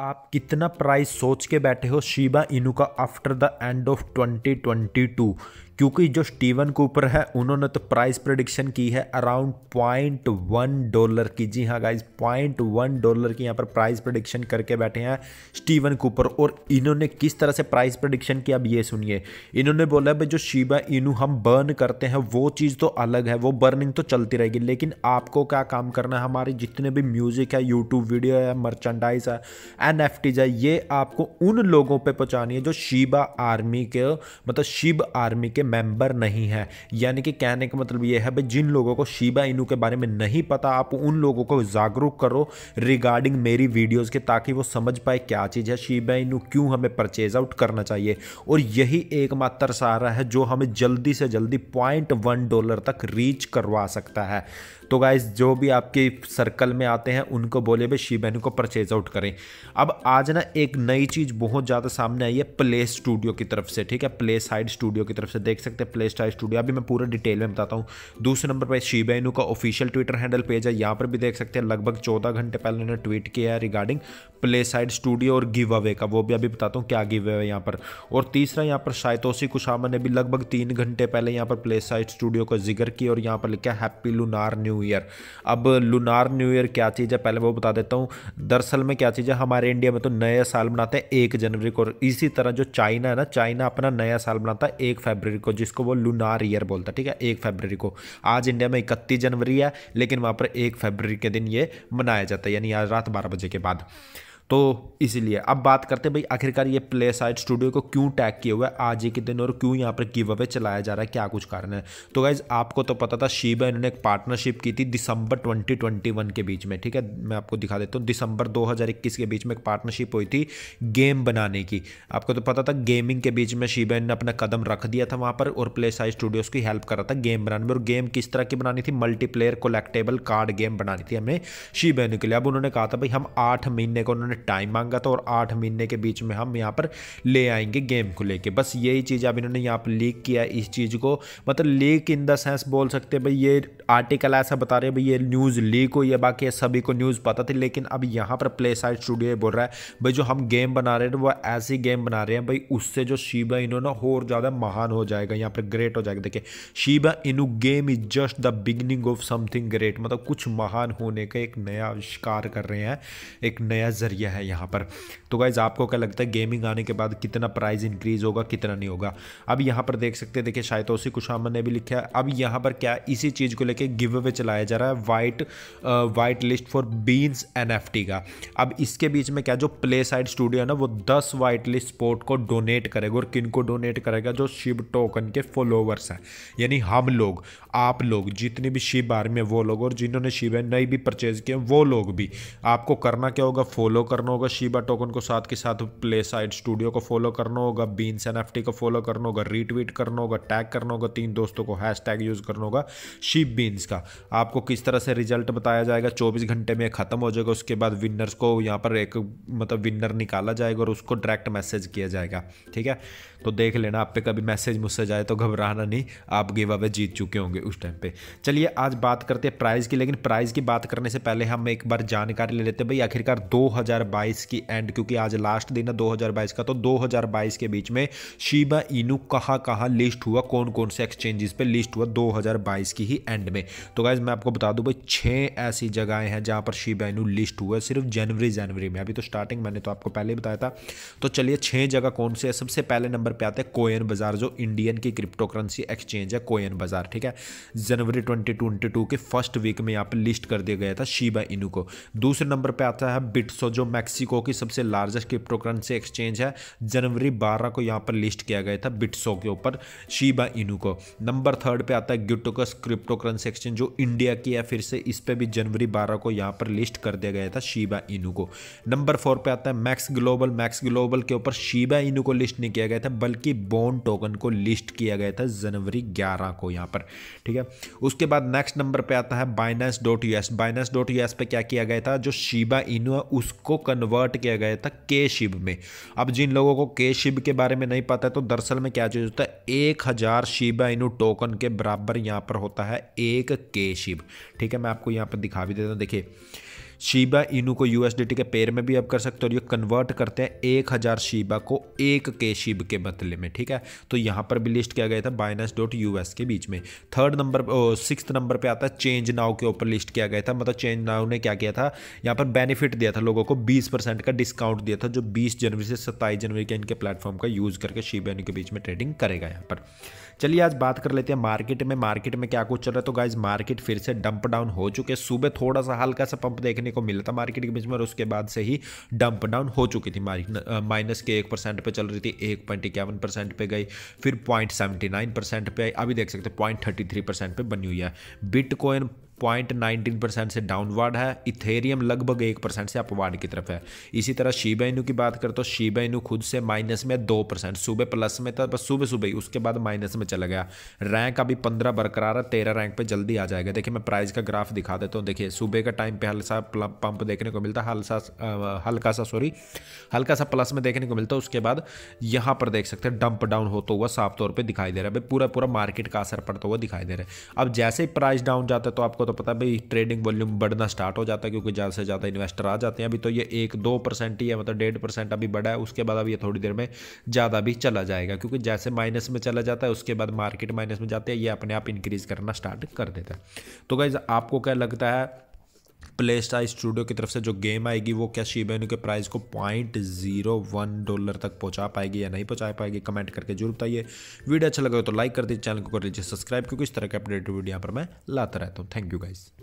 आप कितना प्राइस सोच के बैठे हो शिबा इनू का आफ्टर द एंड ऑफ 2022 क्योंकि जो स्टीवन कूपर है उन्होंने तो प्राइस प्रडिक्शन की है अराउंड पॉइंट वन डॉलर की जी हाँ गाइज पॉइंट वन डॉलर की यहाँ पर प्राइस प्रडिक्शन करके बैठे हैं स्टीवन कूपर और इन्होंने किस तरह से प्राइस प्रडिक्शन किया अब ये सुनिए इन्होंने बोला भाई जो शिबा इनू हम बर्न करते हैं वो चीज़ तो अलग है वो बर्निंग तो चलती रहेगी लेकिन आपको क्या काम करना है हमारे जितने भी म्यूज़िक है यूट्यूब वीडियो है मर्चेंडाइज है एन एफ है ये आपको उन लोगों पर पहुँचानी है जो शिबा आर्मी के मतलब शिव आर्मी के मेंबर नहीं है यानी कि कहने का मतलब ये है भाई जिन लोगों को शिबा इनू के बारे में नहीं पता आप उन लोगों को जागरूक करो रिगार्डिंग मेरी वीडियोज़ के ताकि वो समझ पाए क्या चीज़ है शिबा इनू क्यों हमें परचेज आउट करना चाहिए और यही एकमात्र सहारा है जो हमें जल्दी से जल्दी पॉइंट वन डॉलर तक रीच करवा सकता है तो गाइज जो भी आपके सर्कल में आते हैं उनको बोले भाई इनू को परचेज आउट करें अब आज ना एक नई चीज़ बहुत ज़्यादा सामने आई है प्ले स्टूडियो की तरफ से ठीक है प्ले साइड स्टूडियो की तरफ से देख देख सकते हैं प्ले स्टार स्टूडियो अभी मैं पूरा डिटेल में बताता हूँ दूसरे नंबर पर शिबा इनू का ऑफिशियल ट्विटर हैंडल पेज है यहाँ पर भी देख सकते हैं लगभग चौदह घंटे पहले उन्होंने ट्वीट किया है रिगार्डिंग प्ले साइड स्टूडियो और गिव अवे का वो भी अभी बताता हूँ क्या गिव अवे यहाँ पर और तीसरा यहाँ पर शायतोसी कुशामा ने भी लगभग तीन घंटे पहले यहाँ पर प्ले साइड स्टूडियो का जिक्र किया और यहाँ पर लिखा हैप्पी लुनार न्यू ईयर अब लुनार न्यू ईयर क्या चीज़ है पहले वो बता देता हूँ दरअसल में क्या चीज़ है हमारे इंडिया में तो नया साल मनाते हैं एक जनवरी को और इसी तरह जो चाइना है ना चाइना अपना नया साल मनाता है एक फरवरी को जिसको वो लूनार ईयर बोलता है ठीक है एक फरवरी को आज इंडिया में इकतीस जनवरी है लेकिन वहाँ पर एक फरवरी के दिन ये मनाया जाता है यानी आज रात बारह बजे के बाद तो इसीलिए अब बात करते हैं भाई आखिरकार ये प्ले साइड स्टूडियो को क्यों टैग किया हुआ है आज ही के दिन और क्यों यहाँ पर गिव अवे चलाया जा रहा है क्या कुछ कारण है तो गाइज आपको तो पता था शीबा इन्होंने एक पार्टनरशिप की थी दिसंबर 2021 के बीच में ठीक है मैं आपको दिखा देता हूँ दिसंबर 2021 के बीच में एक पार्टनरशिप हुई थी गेम बनाने की आपको तो पता था गेमिंग के बीच में शीबा ने अपना कदम रख दिया था वहाँ पर और प्ले साइड स्टूडियोज़ की हेल्प कर रहा था गेम बनाने में और गेम किस तरह की बनानी थी मल्टीप्लेयर कोलेक्टेबल कार्ड गेम बनानी थी हमें शीबा के लिए अब उन्होंने कहा था भाई हम आठ महीने का उन्होंने उन्होंने टाइम मांगा था और आठ महीने के बीच में हम यहाँ पर ले आएंगे गेम को लेके बस यही चीज़ अब इन्होंने यहाँ पर लीक किया इस चीज़ को मतलब लीक इन द सेंस बोल सकते हैं भाई ये आर्टिकल ऐसा बता रहे हैं भाई ये न्यूज़ लीक हुई है बाकी सभी को न्यूज़ पता थी लेकिन अब यहाँ पर प्ले साइड स्टूडियो बोल रहा है भाई जो हम गेम बना रहे हैं वो ऐसी गेम बना रहे हैं भाई उससे जो शिबा इनो ना और ज़्यादा महान हो जाएगा यहाँ पर ग्रेट हो जाएगा देखिए Shiba Inu game is just the beginning of something great मतलब कुछ महान होने का एक नया आविष्कार कर रहे हैं एक नया जरिया किया है यहाँ पर तो गाइज़ आपको क्या लगता है गेमिंग आने के बाद कितना प्राइस इंक्रीज़ होगा कितना नहीं होगा अब यहाँ पर देख सकते हैं देखिए शायद उसी कुशामन ने भी लिखा है अब यहाँ पर क्या इसी चीज़ को लेकर गिव अवे चलाया जा रहा है white whitelist for beans N का अब इसके बीच में क्या जो प्ले साइड स्टूडियो है ना वो दस वाइट लिस्ट स्पोर्ट को डोनेट करेगा और किन को डोनेट करेगा जो शिव टोकन के फॉलोवर्स हैं यानी हम लोग आप लोग जितने भी शिव आर्मी है वो लोग और जिन्होंने शिव है नई भी परचेज किए वो लोग भी आपको करना क्या होगा फॉलो करना होगा शीबा टोकन को साथ के साथ प्ले साइड स्टूडियो को फॉलो करना होगा बीन्स एन को फॉलो करना होगा रीट्वीट करना होगा टैग करना होगा तीन दोस्तों को हैश टैग यूज़ करना होगा शीप बीन्स का आपको किस तरह से रिजल्ट बताया जाएगा चौबीस घंटे में ख़त्म हो जाएगा उसके बाद विनर्स को यहाँ पर एक मतलब विनर निकाला जाएगा और उसको डायरेक्ट मैसेज किया जाएगा ठीक है तो देख लेना आप पे कभी मैसेज मुझसे जाए तो घबराना नहीं आप गिव अवे जीत चुके होंगे उस टाइम पे चलिए आज बात करते हैं प्राइज़ की लेकिन प्राइज़ की बात करने से पहले हम एक बार जानकारी ले लेते हैं भाई आखिरकार दो हज़ार 2022 की एंड क्योंकि आज लास्ट दिन है 2022 का तो 2022 के बीच में शिबा इनू कहाँ कहाँ लिस्ट हुआ कौन कौन से एक्सचेंजेस पे लिस्ट हुआ 2022 की ही एंड में तो गाइज मैं आपको बता दूँ भाई छः ऐसी जगहें हैं जहाँ पर शिबा इनू लिस्ट हुआ सिर्फ जनवरी जनवरी में अभी तो स्टार्टिंग मैंने तो आपको पहले ही बताया था तो चलिए छः जगह कौन से है सबसे पहले नंबर पर आते हैं कोयन बाजार जो इंडियन की क्रिप्टो करेंसी एक्सचेंज है कोयन बाजार ठीक है जनवरी ट्वेंटी के फर्स्ट वीक में यहाँ पर लिस्ट कर दिया गया था शिबा इनू को दूसरे नंबर पर आता है बिट्सो जो मैक्सिको की सबसे लार्जेस्ट क्रिप्टो करेंसी एक्सचेंज है जनवरी 12 को यहाँ पर लिस्ट किया गया था बिट्सो के ऊपर शीबा इनू को नंबर थर्ड पे आता है ग्यूटोकस क्रिप्टो करेंसी एक्सचेंज जो इंडिया की है फिर से इस पर भी जनवरी बारह को यहाँ पर लिस्ट कर दिया गया था शीबा इनू को नंबर फोर पर आता है मैक्स ग्लोबल मैक्स ग्लोबल के ऊपर शीबा इनू को लिस्ट नहीं किया गया था बल्कि बोन टोकन को लिस्ट किया गया था जनवरी ग्यारह को यहाँ पर ठीक है उसके बाद नेक्स्ट नंबर पर आता है Binance dot US S Binance dot US पर क्या किया गया था जो शीबा इनू है उसको कन्वर्ट किया गया था के शिव में अब जिन लोगों को के शिव के बारे में नहीं पता है तो दरअसल में क्या चीज़ होता है एक हज़ार शिबा इनू टोकन के बराबर यहाँ पर होता है एक के शिव ठीक है मैं आपको यहाँ पर दिखा भी देता हूँ देखिए शीबा इनू को यूएसडीटी के पेयर में भी आप कर सकते हो और ये कन्वर्ट करते हैं एक हज़ार शीबा को एक के शिब के बदले में ठीक है तो यहाँ पर भी लिस्ट किया गया था बाइनस डॉट यूएस के बीच में थर्ड नंबर सिक्स नंबर पर आता है चेंज नाव के ऊपर लिस्ट किया गया था मतलब चेंज नाव ने क्या किया था यहाँ पर बेनिफिट दिया था लोगों को बीस का डिस्काउंट दिया था जो बीस जनवरी से सत्ताईस जनवरी के इनके प्लेटफॉर्म का यूज़ करके शीबा इनू के बीच में ट्रेडिंग करेगा यहाँ पर चलिए आज बात कर लेते हैं मार्केट में मार्केट में क्या कुछ चल रहा है तो गाइज मार्केट फिर से डंप डाउन हो चुके सुबह थोड़ा सा हल्का सा पंप देखने को मिला था मार्केट के बीच में और उसके बाद से ही डंप डाउन हो चुकी थी माइनस के एक परसेंट पर चल रही थी एक पॉइंट इक्यावन परसेंट पर गई फिर पॉइंट सेवेंटी नाइन परसेंट पर आई अभी देख सकते हैं पॉइंट थर्टी थ्री परसेंट पर बनी हुई है बिटकॉइन पॉइंट नाइनटीन परसेंट से डाउनवर्ड है इथेरियम लगभग एक परसेंट से अपवर्ड की तरफ है इसी तरह शिबा इनू की बात करें तो शिबा इनू खुद से माइनस में दो परसेंट सुबह प्लस में था बस सुबह सुबह ही उसके बाद माइनस में चला गया रैंक अभी पंद्रह बरकरार है तेरह रैंक पे जल्दी आ जाएगा देखिए मैं प्राइस का ग्राफ दिखा देता हूँ देखिए सुबह का टाइम पर हल्का पंप देखने को मिलता है हल्का हल्का सा सॉरी हल्का सा प्लस में देखने को मिलता है उसके बाद यहाँ पर देख सकते हैं डंप डाउन होता हुआ साफ तौर पर दिखाई दे रहा है पूरा पूरा मार्केट का असर पड़ता हुआ दिखाई दे रहा है अब जैसे ही प्राइस डाउन जाता है तो आपको आपको तो पता है भाई ट्रेडिंग वॉल्यूम बढ़ना स्टार्ट हो जाता है क्योंकि ज़्यादा से ज़्यादा इन्वेस्टर आ जाते हैं अभी तो ये एक दो परसेंट ही है मतलब डेढ़ परसेंट अभी बढ़ा है उसके बाद अभी ये थोड़ी देर में ज़्यादा भी चला जाएगा क्योंकि जैसे माइनस में चला जाता है उसके बाद मार्केट माइनस में जाते हैं ये अपने आप इंक्रीज़ करना स्टार्ट कर देता है तो गाइज आपको क्या लगता है प्ले स्टार स्टूडियो की तरफ से जो गेम आएगी वो क्या शीबेनु के प्राइस को पॉइंट जीरो वन डॉलर तक पहुंचा पाएगी या नहीं पहुंचा पाएगी कमेंट करके जरूर बताइए वीडियो अच्छा लगे तो लाइक कर दीजिए चैनल को कर लीजिए सब्सक्राइब क्योंकि इस तरह के अपडेटेड वीडियो यहाँ पर मैं लाता रहता हूँ थैंक यू गाइज